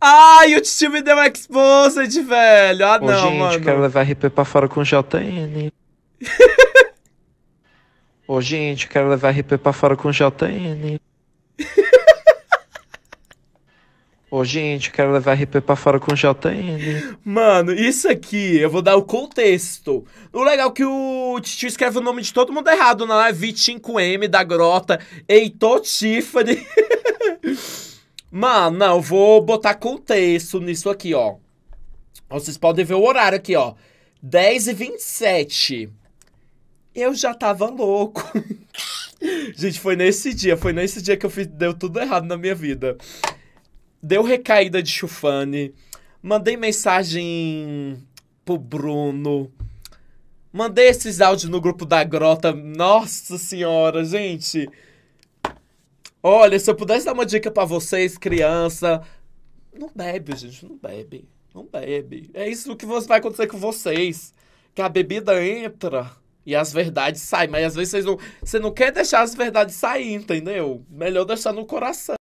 Ai, o Titio me deu uma exposed, velho. Ah, Ô, não, gente, mano. quero levar RP pra fora com JN. Ô, gente, quero levar RP pra fora com JN. Ô, gente, quero levar RP pra fora com JN. Mano, isso aqui, eu vou dar o contexto. O legal é que o Titio escreve o nome de todo mundo errado, não é? Vitinho com M da Grota, Heitor Tiffany. Mano, eu vou botar contexto nisso aqui, ó. Vocês podem ver o horário aqui, ó. 10 e 27. Eu já tava louco. Gente, foi nesse dia, foi nesse dia que eu fiz, deu tudo errado na minha vida. Deu recaída de chufane. Mandei mensagem pro Bruno. Mandei esses áudios no grupo da grota. Nossa senhora, gente. Olha, se eu pudesse dar uma dica para vocês, criança, não bebe, gente, não bebe. Não bebe. É isso que vai acontecer com vocês. Que a bebida entra e as verdades saem. Mas às vezes vocês não, você não quer deixar as verdades sair, entendeu? Melhor deixar no coração.